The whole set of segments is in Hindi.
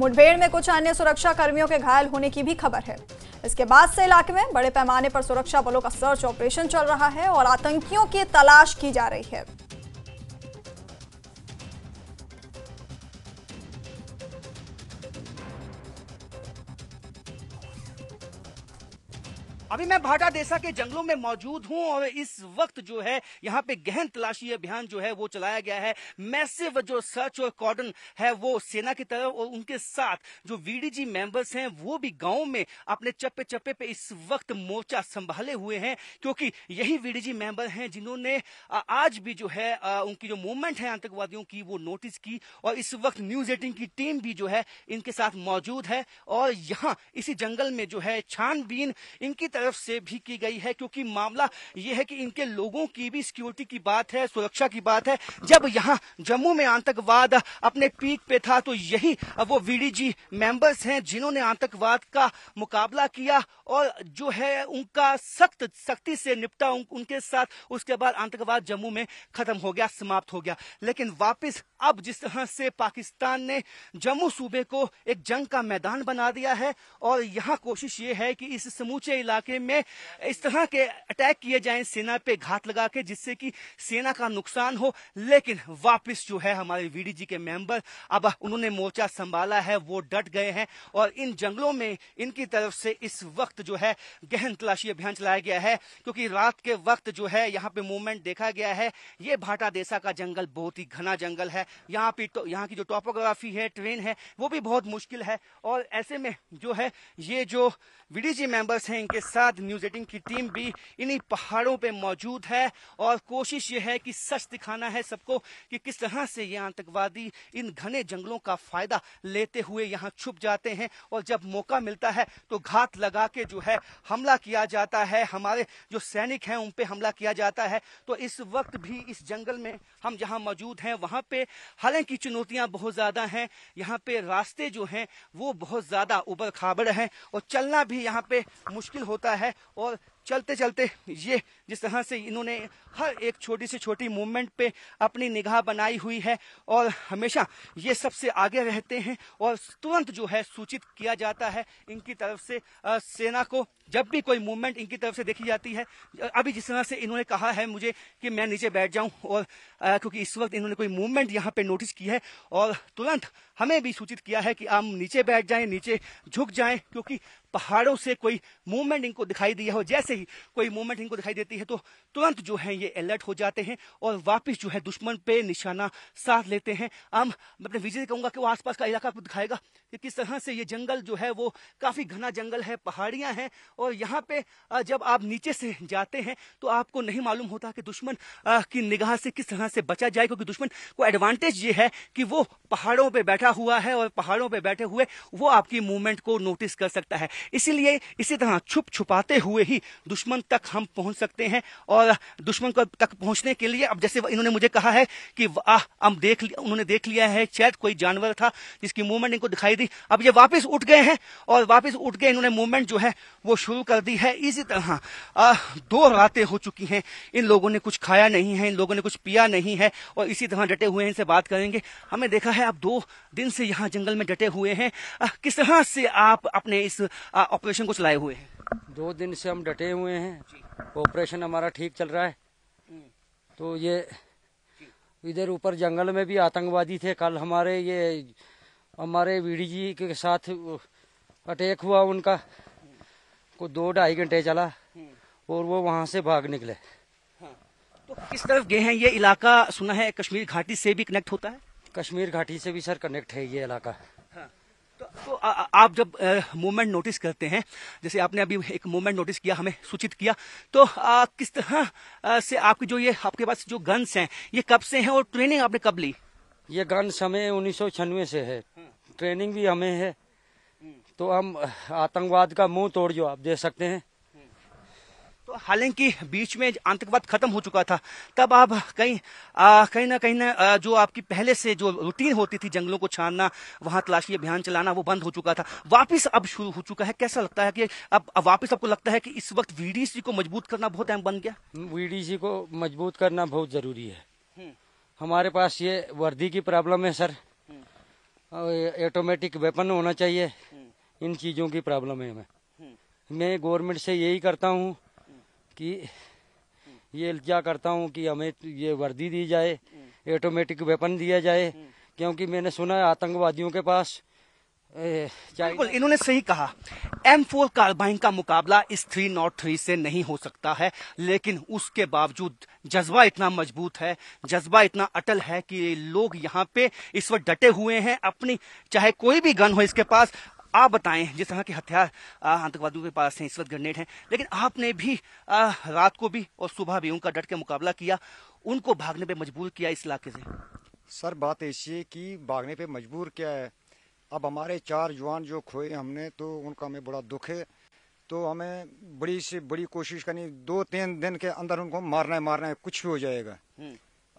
मुठभेड़ में कुछ अन्य सुरक्षा कर्मियों के घायल होने की भी खबर है इसके बाद से इलाके में बड़े पैमाने पर सुरक्षा बलों का सर्च ऑपरेशन चल रहा है और आतंकियों की तलाश की जा रही है अभी मैं भाटा देसा के जंगलों में मौजूद हूं और इस वक्त जो है यहाँ पे गहन तलाशी अभियान जो है वो चलाया गया है मैसिव जो सर्च और कॉर्डन है वो सेना की तरफ और उनके साथ जो वीडीजी मेंबर्स हैं वो भी गांव में अपने चप्पे चप्पे पे इस वक्त मोर्चा संभाले हुए हैं क्योंकि यही वीडीजी मेंबर हैं जिन्होंने आज भी जो है उनकी जो मूवमेंट है आतंकवादियों की वो नोटिस की और इस वक्त न्यूज एटीन की टीम भी जो है इनके साथ मौजूद है और यहाँ इसी जंगल में जो है छानबीन इनकी तरफ से भी की गई है क्योंकि मामला यह है कि इनके लोगों की भी सिक्योरिटी की बात है सुरक्षा की बात है जब यहाँ जम्मू में आतंकवाद अपने पीक पे था तो यही वो वीडीजी मेंबर्स हैं जिन्होंने आतंकवाद का मुकाबला किया और जो है उनका सख्त सख्ती से निपटा उन, उनके साथ उसके बाद आतंकवाद जम्मू में खत्म हो गया समाप्त हो गया लेकिन वापिस अब जिस तरह से पाकिस्तान ने जम्मू सूबे को एक जंग का मैदान बना दिया है और यहाँ कोशिश ये है कि इस समूचे इलाके में इस तरह के अटैक किए जाएं सेना पे घात लगा के जिससे कि सेना का नुकसान हो लेकिन वापस जो है हमारे वीडीजी के मेंबर अब उन्होंने मोर्चा संभाला है वो डट गए हैं और इन जंगलों में इनकी तरफ से इस वक्त जो है गहन तलाशी अभियान चलाया गया है क्योंकि रात के वक्त जो है यहाँ पे मूवमेंट देखा गया है ये भाटा देसा का जंगल बहुत ही घना जंगल है यहाँ पे तो, यहाँ की जो टॉपोग्राफी है ट्रेन है वो भी बहुत मुश्किल है और ऐसे में जो है ये जो वीडीजी मेंबर्स हैं इनके साथ न्यूज एटिंग की टीम भी इन्हीं पहाड़ों पे मौजूद है और कोशिश ये है कि सच दिखाना है सबको कि किस तरह से ये आतंकवादी इन घने जंगलों का फायदा लेते हुए यहाँ छुप जाते हैं और जब मौका मिलता है तो घात लगा के जो है हमला किया जाता है हमारे जो सैनिक है उन हमला किया जाता है तो इस वक्त भी इस जंगल में हम जहाँ मौजूद हैं वहां पे हालांकि चुनौतियां बहुत ज़्यादा हैं यहाँ पे रास्ते जो हैं वो बहुत ज़्यादा उबड़ खाबड़ हैं और चलना भी यहाँ पे मुश्किल होता है और चलते चलते ये जिस तरह से इन्होंने हर एक छोटी से छोटी मूवमेंट पे अपनी निगाह बनाई हुई है और हमेशा ये सबसे आगे रहते हैं और तुरंत जो है सूचित किया जाता है इनकी तरफ से आ, सेना को जब भी कोई मूवमेंट इनकी तरफ से देखी जाती है अभी जिस तरह से इन्होंने कहा है मुझे कि मैं नीचे बैठ जाऊं और आ, क्योंकि इस वक्त इन्होंने कोई मूवमेंट यहाँ पे नोटिस की है और तुरंत हमें भी सूचित किया है कि आप नीचे बैठ जाएं नीचे झुक जाएं क्योंकि पहाड़ों से कोई मूवमेंट इनको दिखाई दिया हो जैसे ही कोई मूवमेंट इनको दिखाई देती है है तो तुरंत जो है ये अलर्ट हो जाते हैं और वापस जो है दुश्मन पे निशाना साध लेते हैं हम अपने विजय कहूंगा कि वो आसपास का इलाका दिखाएगा कि किस तरह से ये जंगल जो है वो काफी घना जंगल है पहाड़ियां हैं और यहाँ पे जब आप नीचे से जाते हैं तो आपको नहीं मालूम होता कि दुश्मन की निगाह से किस तरह से बचा जाए क्योंकि दुश्मन को एडवांटेज ये है कि वो पहाड़ों पर बैठा हुआ है और पहाड़ों पर बैठे हुए वो आपकी मूवमेंट को नोटिस कर सकता है इसीलिए इसी तरह छुप छुपाते हुए ही दुश्मन तक हम पहुंच सकते सकते हैं और दुश्मन को तक पहुंचने के लिए अब जैसे इन्होंने मुझे कहा है कि वाह हम देख उन्होंने देख लिया है शायद कोई जानवर था जिसकी मूवमेंट इनको दिखाई दी अब ये वापस उठ गए हैं और वापस उठ गए इन्होंने मूवमेंट जो है वो शुरू कर दी है इसी तरह आ, दो रातें हो चुकी हैं इन लोगों ने कुछ खाया नहीं है इन लोगों ने कुछ पिया नहीं है और इसी तरह डटे हुए हैं इनसे बात करेंगे हमें देखा है आप दो दिन से यहाँ जंगल में डटे हुए हैं किस तरह से आप अपने इस ऑपरेशन को चलाए हुए हैं दो दिन से हम डटे हुए हैं ऑपरेशन हमारा ठीक चल रहा है तो ये इधर ऊपर जंगल में भी आतंकवादी थे कल हमारे ये हमारे वीडी जी के साथ अटैक हुआ उनका को दो ढाई घंटे चला और वो वहां से भाग निकले हाँ। तो किस तरफ गए हैं ये इलाका सुना है कश्मीर घाटी से भी कनेक्ट होता है कश्मीर घाटी से भी सर कनेक्ट है ये इलाका तो आ, आप जब मूवमेंट नोटिस करते हैं जैसे आपने अभी एक मूवमेंट नोटिस किया हमें सूचित किया तो आ, किस तरह से आपकी जो ये आपके पास जो गन्स हैं ये कब से हैं और ट्रेनिंग आपने कब ली ये गन्स हमें उन्नीस सौ छियानवे से है ट्रेनिंग हम्म। भी हमें है हम्म। तो हम आतंकवाद का मुंह तोड़ जो आप दे सकते हैं तो हालांकि बीच में आतंकवाद खत्म हो चुका था तब आप कहीं कहीं ना कहीं ना जो आपकी पहले से जो रूटीन होती थी जंगलों को छानना वहां तलाशी अभियान चलाना वो बंद हो चुका था वापस अब शुरू हो चुका है कैसा लगता है कि अब वापस आपको लगता है कि इस वक्त वीडीसी को मजबूत करना बहुत अहम बन गया वीडीसी को मजबूत करना बहुत जरूरी है हम्म। हमारे पास ये वर्दी की प्रॉब्लम है सर ऑटोमेटिक हम्म। वेपन होना चाहिए हम्म। इन चीजों की प्रॉब्लम है हमें मैं गवर्नमेंट से यही करता हूँ कि ये क्या करता हूँ कि हमें ये वर्दी दी जाए ऑटोमेटिक वेपन दिया जाए क्योंकि मैंने सुना है आतंकवादियों के पास बिल्कुल इन्होंने सही कहा एम फोर कार्बाइन का मुकाबला इस थ्री नॉट थ्री से नहीं हो सकता है लेकिन उसके बावजूद जज्बा इतना मजबूत है जज्बा इतना अटल है कि लोग यहाँ पे इस वक्त डटे हुए हैं अपनी चाहे कोई भी गन हो इसके पास आप बताएं जिस तरह के हथियार आतंकवादियों के पास हैं इस वक्त ग्रेनेड हैं लेकिन आपने भी आ, रात को भी और सुबह भी उनका डट के मुकाबला किया उनको भागने पर मजबूर किया इस इलाके से सर बात ऐसी है कि भागने पर मजबूर क्या है अब हमारे चार जवान जो खोए हमने तो उनका हमें बड़ा दुख है तो हमें बड़ी से बड़ी कोशिश करनी दो तीन दिन के अंदर उनको मारना है मारना है कुछ भी हो जाएगा हम्म।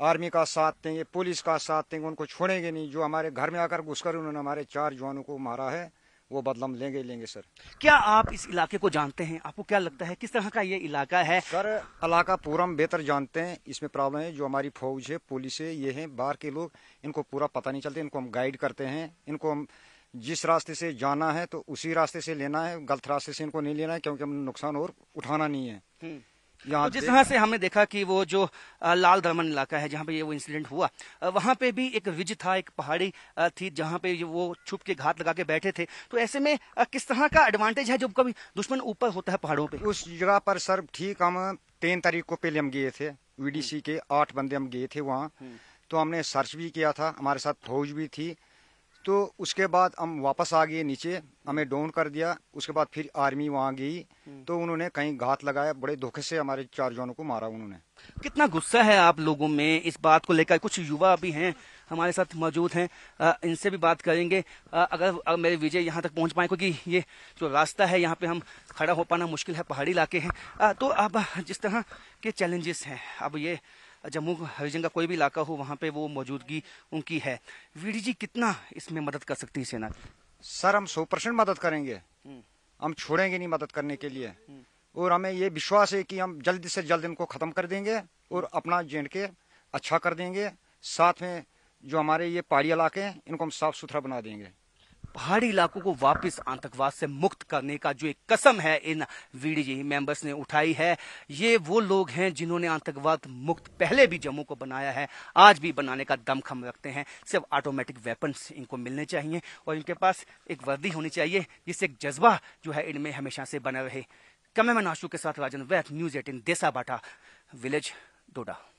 आर्मी का साथ देंगे पुलिस का साथ देंगे उनको छोड़ेंगे नहीं जो हमारे घर में आकर घुसकर उन्होंने हमारे चार जवानों को मारा है वो बदला लेंगे लेंगे सर क्या आप इस इलाके को जानते हैं आपको क्या लगता है किस तरह का ये इलाका है सर इलाका पूरा हम बेहतर जानते हैं इसमें प्रॉब्लम है जो हमारी फौज है पुलिस है ये है बाहर के लोग इनको पूरा पता नहीं चलते इनको हम गाइड करते हैं इनको हम जिस रास्ते से जाना है तो उसी रास्ते से लेना है गलत रास्ते से इनको नहीं लेना है क्योंकि हम नुकसान और उठाना नहीं है हम्म। यहाँ तो जिस तरह से हमने देखा कि वो जो लाल दमन इलाका है जहाँ पे ये वो इंसिडेंट हुआ वहाँ पे भी एक विज था एक पहाड़ी थी जहाँ पे वो छुप के घात लगा के बैठे थे तो ऐसे में किस तरह का एडवांटेज है जब कभी दुश्मन ऊपर होता है पहाड़ों पे उस जगह पर सर ठीक हम तीन तारीख को पहले हम गए थे वीडीसी हम्म। के आठ बंदे हम गए थे वहाँ हम्म। तो हमने सर्च भी किया था हमारे साथ फौज भी थी तो उसके बाद हम वापस आ गए नीचे हमें डाउन कर दिया उसके बाद फिर आर्मी वहाँ गई हम्म। तो उन्होंने कहीं घात लगाया बड़े धोखे से हमारे चार जनों को मारा उन्होंने कितना गुस्सा है आप लोगों में इस बात को लेकर कुछ युवा भी हैं हमारे साथ मौजूद हैं इनसे भी बात करेंगे आ, अगर, अगर मेरे विजय यहाँ तक पहुँच पाए क्योंकि ये जो रास्ता है यहाँ पे हम खड़ा हो पाना मुश्किल है पहाड़ी इलाके हैं तो अब जिस तरह के चैलेंजेस हैं अब ये जम्मू हरिजन का कोई भी इलाका हो वहाँ पे वो मौजूदगी उनकी है वीडी जी कितना इसमें मदद कर सकती है सेना सर हम सौ परसेंट मदद करेंगे हम्म। हम छोड़ेंगे नहीं मदद करने के लिए हम्म। और हमें ये विश्वास है कि हम जल्द से जल्द इनको खत्म कर देंगे और अपना जे के अच्छा कर देंगे साथ में जो हमारे ये पहाड़ी इलाके हैं इनको हम साफ सुथरा बना देंगे पहाड़ी इलाकों को वापस आतंकवाद से मुक्त करने का जो एक कसम है इन वीडीजे मेंबर्स ने उठाई है ये वो लोग हैं जिन्होंने आतंकवाद मुक्त पहले भी जम्मू को बनाया है आज भी बनाने का दमखम रखते हैं सिर्फ ऑटोमेटिक वेपन इनको मिलने चाहिए और इनके पास एक वर्दी होनी चाहिए जिससे एक जज्बा जो है इनमें हमेशा से बना रहे कैमरामैन आशू के साथ Rajan Vaith news eighteen Desabata village डोडा